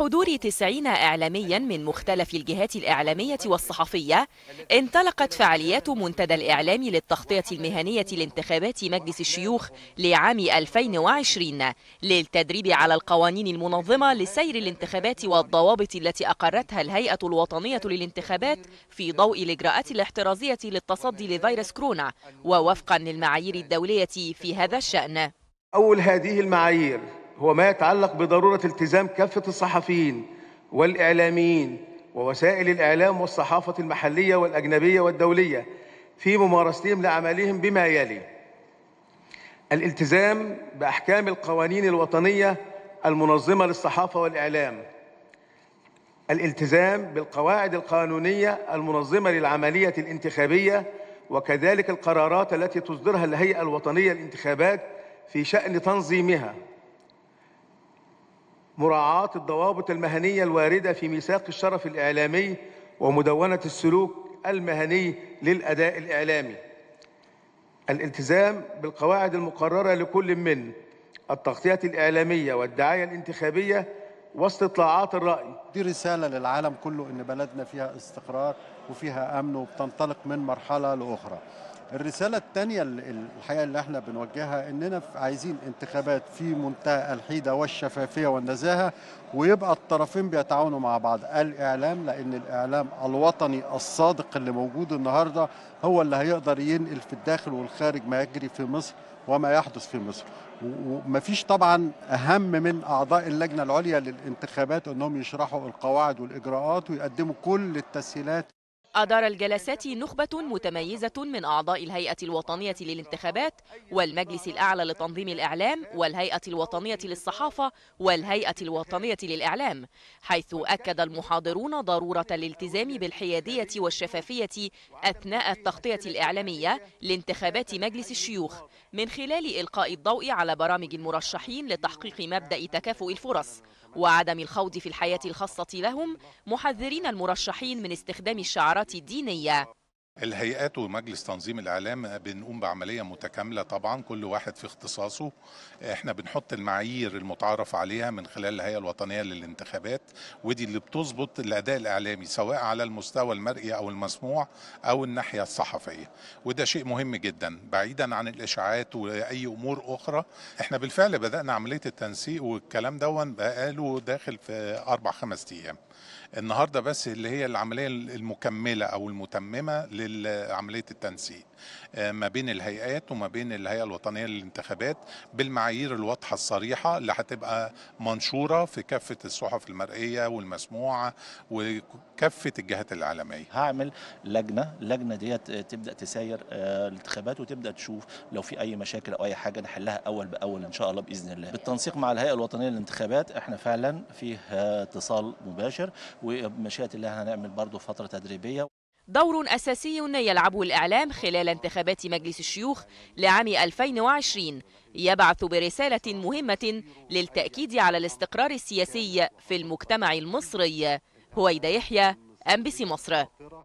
بحضور تسعين إعلاميا من مختلف الجهات الإعلامية والصحفية انطلقت فعاليات منتدى الإعلام للتغطية المهنية لانتخابات مجلس الشيوخ لعام 2020 للتدريب على القوانين المنظمة لسير الانتخابات والضوابط التي أقرتها الهيئة الوطنية للانتخابات في ضوء الإجراءات الاحترازية للتصدي لفيروس كورونا ووفقا للمعايير الدولية في هذا الشأن أول هذه المعايير هو ما يتعلق بضرورة التزام كافة الصحفيين والإعلاميين ووسائل الإعلام والصحافة المحلية والأجنبية والدولية في ممارستهم لعملهم بما يلي الالتزام بأحكام القوانين الوطنية المنظمة للصحافة والإعلام الالتزام بالقواعد القانونية المنظمة للعملية الانتخابية وكذلك القرارات التي تصدرها الهيئة الوطنية للانتخابات في شأن تنظيمها مراعاة الضوابط المهنية الواردة في ميثاق الشرف الإعلامي ومدونة السلوك المهني للأداء الإعلامي الالتزام بالقواعد المقررة لكل من التغطية الإعلامية والدعاية الانتخابية واستطلاعات الرأي دي رسالة للعالم كله إن بلدنا فيها استقرار وفيها أمن وبتنطلق من مرحلة لأخرى الرسالة الثانية الحقيقة اللي احنا بنوجهها اننا عايزين انتخابات في منتهى الحيدة والشفافية والنزاهة ويبقى الطرفين بيتعاونوا مع بعض الاعلام لان الاعلام الوطني الصادق اللي موجود النهاردة هو اللي هيقدر ينقل في الداخل والخارج ما يجري في مصر وما يحدث في مصر ومفيش طبعا اهم من اعضاء اللجنه العليا للانتخابات انهم يشرحوا القواعد والاجراءات ويقدموا كل التسهيلات أدار الجلسات نخبة متميزة من أعضاء الهيئة الوطنية للانتخابات والمجلس الأعلى لتنظيم الإعلام والهيئة الوطنية للصحافة والهيئة الوطنية للإعلام حيث أكد المحاضرون ضرورة الالتزام بالحيادية والشفافية أثناء التغطية الإعلامية لانتخابات مجلس الشيوخ من خلال إلقاء الضوء على برامج المرشحين لتحقيق مبدأ تكافؤ الفرص وعدم الخوض في الحياة الخاصة لهم محذرين المرشحين من استخدام الشعارات القرارات الدينية الهيئات ومجلس تنظيم الاعلام بنقوم بعمليه متكامله طبعا كل واحد في اختصاصه احنا بنحط المعايير المتعارف عليها من خلال الهيئه الوطنيه للانتخابات ودي اللي بتظبط الاداء الاعلامي سواء على المستوى المرئي او المسموع او الناحيه الصحفيه وده شيء مهم جدا بعيدا عن الاشاعات واي امور اخرى احنا بالفعل بدانا عمليه التنسيق والكلام دون بقاله داخل في اربع خمس ايام النهارده بس اللي هي العمليه المكمله او المتممه لعمليه التنسيق آه، ما بين الهيئات وما بين الهيئه الوطنيه للانتخابات بالمعايير الواضحه الصريحه اللي هتبقى منشوره في كافه الصحف المرئيه والمسموعه وكافه الجهات العالميه. هعمل لجنه، اللجنه ديت تبدا تساير آه، الانتخابات وتبدا تشوف لو في اي مشاكل او اي حاجه نحلها اول باول ان شاء الله باذن الله. بالتنسيق مع الهيئه الوطنيه للانتخابات احنا فعلا فيه آه، اتصال مباشر ومشيئة الله هنعمل برضه فترة تدريبية دور أساسي يلعبه الإعلام خلال انتخابات مجلس الشيوخ لعام 2020 يبعث برسالة مهمة للتأكيد على الاستقرار السياسي في المجتمع المصري هويدا يحيى أم بي سي مصر